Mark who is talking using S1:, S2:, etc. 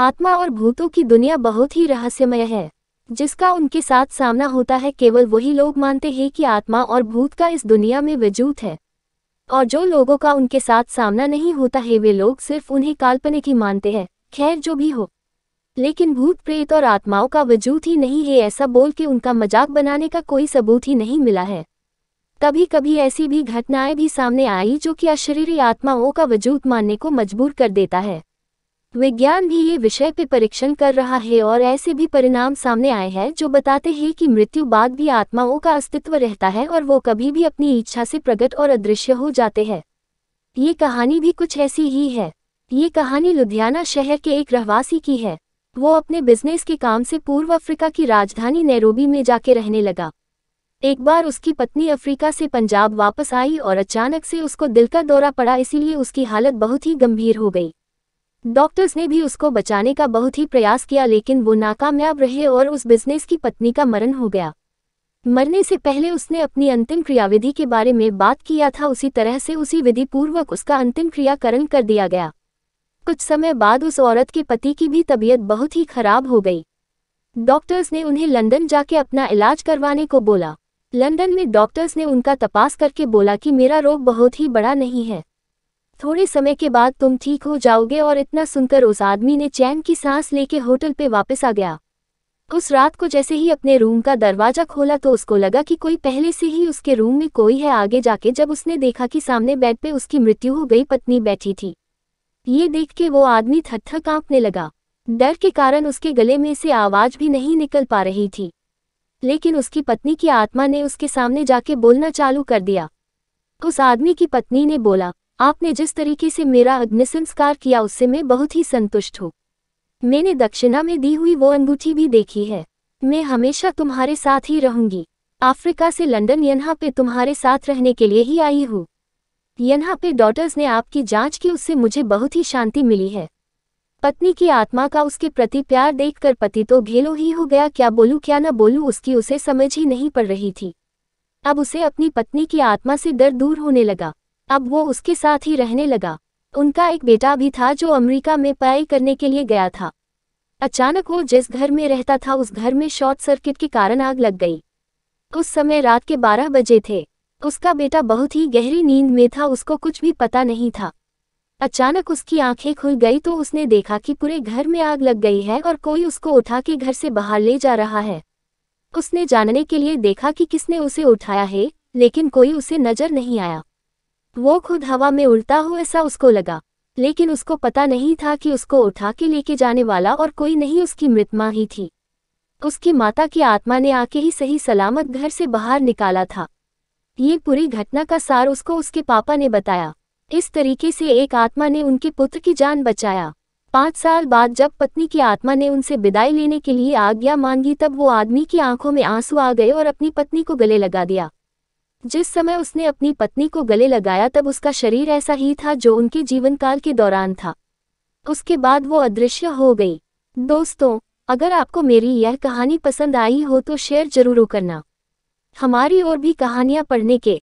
S1: आत्मा और भूतों की दुनिया बहुत ही रहस्यमय है जिसका उनके साथ सामना होता है केवल वही लोग मानते हैं कि आत्मा और भूत का इस दुनिया में वजूद है और जो लोगों का उनके साथ सामना नहीं होता है वे लोग सिर्फ उन्हें काल्पनिक ही मानते हैं खैर जो भी हो लेकिन भूत प्रेत और आत्माओं का वजूद ही नहीं है ऐसा बोल के उनका मजाक बनाने का कोई सबूत ही नहीं मिला है कभी कभी ऐसी भी घटनाएं भी सामने आई जो कि अशरीरी आत्माओं का वजूद मानने को मजबूर कर देता है विज्ञान भी ये विषय पे परीक्षण कर रहा है और ऐसे भी परिणाम सामने आए हैं जो बताते हैं कि मृत्यु बाद भी आत्माओं का अस्तित्व रहता है और वो कभी भी अपनी इच्छा से प्रकट और अदृश्य हो जाते हैं ये कहानी भी कुछ ऐसी ही है ये कहानी लुधियाना शहर के एक रहवासी की है वो अपने बिजनेस के काम से पूर्व अफ्रीका की राजधानी नैरोबी में जाके रहने लगा एक बार उसकी पत्नी अफ्रीका से पंजाब वापस आई और अचानक से उसको दिल का दौरा पड़ा इसीलिए उसकी हालत बहुत ही गंभीर हो गई डॉक्टर्स ने भी उसको बचाने का बहुत ही प्रयास किया लेकिन वो नाकामयाब रहे और उस बिजनेस की पत्नी का मरण हो गया मरने से पहले उसने अपनी अंतिम क्रियाविधि के बारे में बात किया था उसी तरह से उसी विधि पूर्वक उसका अंतिम क्रियाकरण कर दिया गया कुछ समय बाद उस औरत के पति की भी तबीयत बहुत ही खराब हो गई डॉक्टर्स ने उन्हें लंदन जाके अपना इलाज करवाने को बोला लंदन में डॉक्टर्स ने उनका तपास करके बोला कि मेरा रोग बहुत ही बड़ा नहीं है थोड़े समय के बाद तुम ठीक हो जाओगे और इतना सुनकर उस आदमी ने चैन की सांस लेके होटल पे वापस आ गया उस रात को जैसे ही अपने रूम का दरवाजा खोला तो उसको लगा कि कोई पहले से ही उसके रूम में कोई है आगे जाके जब उसने देखा कि सामने बेड पे उसकी मृत्यु हो गई पत्नी बैठी थी ये देख के वो आदमी थत्थर कांपने लगा डर के कारण उसके गले में से आवाज भी नहीं निकल पा रही थी लेकिन उसकी पत्नी की आत्मा ने उसके सामने जाके बोलना चालू कर दिया उस आदमी की पत्नी ने बोला आपने जिस तरीके से मेरा अग्नि संस्कार किया उससे मैं बहुत ही संतुष्ट हूँ मैंने दक्षिणा में दी हुई वो अंगूठी भी देखी है मैं हमेशा तुम्हारे साथ ही रहूंगी अफ्रीका से लंदन यहाँ पे तुम्हारे साथ रहने के लिए ही आई हूँ यहाँ पे डॉटर्स ने आपकी जांच की उससे मुझे बहुत ही शांति मिली है पत्नी की आत्मा का उसके प्रति प्यार देखकर पति तो घेलो ही हो गया क्या बोलूँ क्या न बोलूँ उसकी उसे समझ ही नहीं पड़ रही थी अब उसे अपनी पत्नी की आत्मा से डर दूर होने लगा अब वो उसके साथ ही रहने लगा उनका एक बेटा भी था जो अमेरिका में पढ़ाई करने के लिए गया था अचानक वो जिस घर में रहता था उस घर में शॉर्ट सर्किट के कारण आग लग गई उस समय रात के बारह बजे थे उसका बेटा बहुत ही गहरी नींद में था उसको कुछ भी पता नहीं था अचानक उसकी आंखें खुल गई तो उसने देखा कि पूरे घर में आग लग गई है और कोई उसको उठा के घर से बाहर ले जा रहा है उसने जानने के लिए देखा कि किसने उसे उठाया है लेकिन कोई उसे नजर नहीं आया वो खुद हवा में उड़ता हो ऐसा उसको लगा लेकिन उसको पता नहीं था कि उसको उठा के लेके जाने वाला और कोई नहीं उसकी मृत माँ ही थी उसकी माता की आत्मा ने आके ही सही सलामत घर से बाहर निकाला था ये पूरी घटना का सार उसको उसके पापा ने बताया इस तरीके से एक आत्मा ने उनके पुत्र की जान बचाया पाँच साल बाद जब पत्नी की आत्मा ने उनसे विदाई लेने के लिए आज्ञा मांगी तब वो आदमी की आंखों में आंसू आ गए और अपनी पत्नी को गले लगा दिया जिस समय उसने अपनी पत्नी को गले लगाया तब उसका शरीर ऐसा ही था जो उनके जीवनकाल के दौरान था उसके बाद वो अदृश्य हो गई दोस्तों अगर आपको मेरी यह कहानी पसंद आई हो तो शेयर जरूर करना हमारी और भी कहानियाँ पढ़ने के